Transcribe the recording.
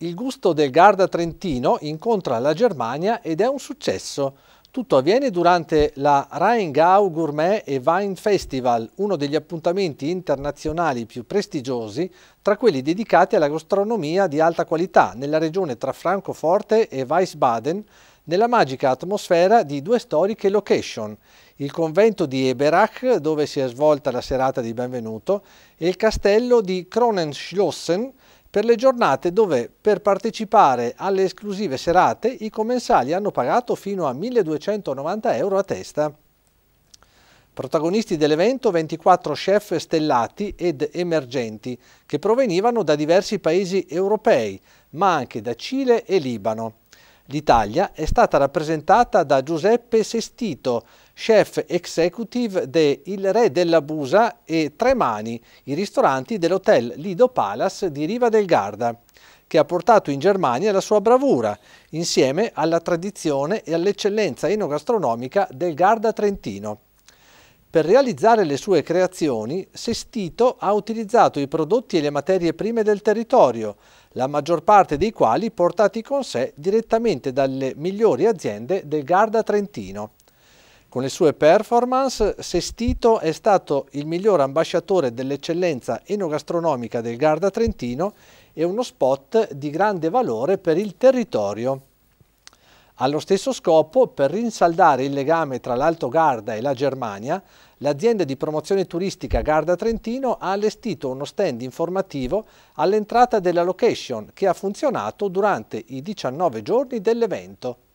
Il gusto del Garda Trentino incontra la Germania ed è un successo. Tutto avviene durante la Rheingau Gourmet e Wine Festival, uno degli appuntamenti internazionali più prestigiosi tra quelli dedicati alla gastronomia di alta qualità nella regione tra Francoforte e Weisbaden, nella magica atmosfera di due storiche location, il convento di Eberach, dove si è svolta la serata di benvenuto, e il castello di Kronenschlossen, per le giornate dove per partecipare alle esclusive serate i commensali hanno pagato fino a 1290 euro a testa. Protagonisti dell'evento 24 chef stellati ed emergenti che provenivano da diversi paesi europei, ma anche da Cile e Libano. L'Italia è stata rappresentata da Giuseppe Sestito, chef executive de Il Re della Busa e Tremani, i ristoranti dell'hotel Lido Palace di Riva del Garda, che ha portato in Germania la sua bravura, insieme alla tradizione e all'eccellenza enogastronomica del Garda Trentino. Per realizzare le sue creazioni, Sestito ha utilizzato i prodotti e le materie prime del territorio, la maggior parte dei quali portati con sé direttamente dalle migliori aziende del Garda Trentino. Con le sue performance, Sestito è stato il miglior ambasciatore dell'eccellenza enogastronomica del Garda Trentino e uno spot di grande valore per il territorio. Allo stesso scopo, per rinsaldare il legame tra l'Alto Garda e la Germania, l'azienda di promozione turistica Garda Trentino ha allestito uno stand informativo all'entrata della location che ha funzionato durante i 19 giorni dell'evento.